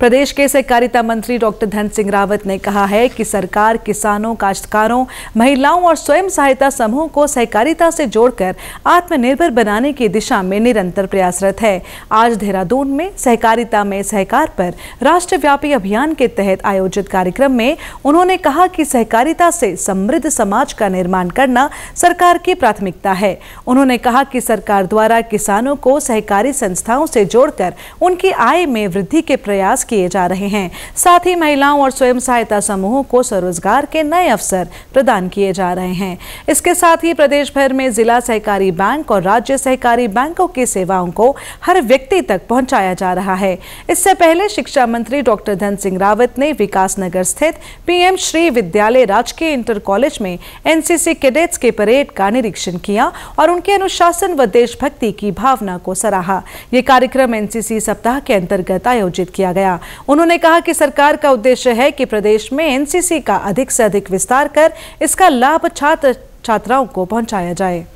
प्रदेश के सहकारिता मंत्री डॉक्टर धन सिंह रावत ने कहा है कि सरकार किसानों काश्तकारों महिलाओं और स्वयं सहायता समूह को सहकारिता से जोड़कर आत्मनिर्भर बनाने की दिशा में निरंतर प्रयासरत है आज देहरादून में सहकारिता में सहकार पर राष्ट्रव्यापी अभियान के तहत आयोजित कार्यक्रम में उन्होंने कहा कि सहकारिता से समृद्ध समाज का निर्माण करना सरकार की प्राथमिकता है उन्होंने कहा कि सरकार द्वारा किसानों को सहकारी संस्थाओं से जोड़कर उनकी आय में वृद्धि के प्रयास किए जा रहे हैं साथ ही महिलाओं और स्वयं सहायता समूहों को स्वरोजगार के नए अवसर प्रदान किए जा रहे हैं इसके साथ ही प्रदेश भर में जिला सहकारी बैंक और राज्य सहकारी बैंकों की सेवाओं को हर व्यक्ति तक पहुंचाया जा रहा है इससे पहले शिक्षा मंत्री डॉक्टर धन सिंह रावत ने विकासनगर स्थित पीएम श्री विद्यालय राजकीय इंटर कॉलेज में एनसीसी कैडेट्स के परेड का निरीक्षण किया और उनके अनुशासन व देशभक्ति की भावना को सराहा ये कार्यक्रम एनसीसी सप्ताह के अंतर्गत आयोजित किया गया किया उन्होंने कहा कि सरकार का उद्देश्य है कि प्रदेश में एनसीसी का अधिक से अधिक विस्तार कर इसका लाभ छात्र छात्राओं को पहुंचाया जाए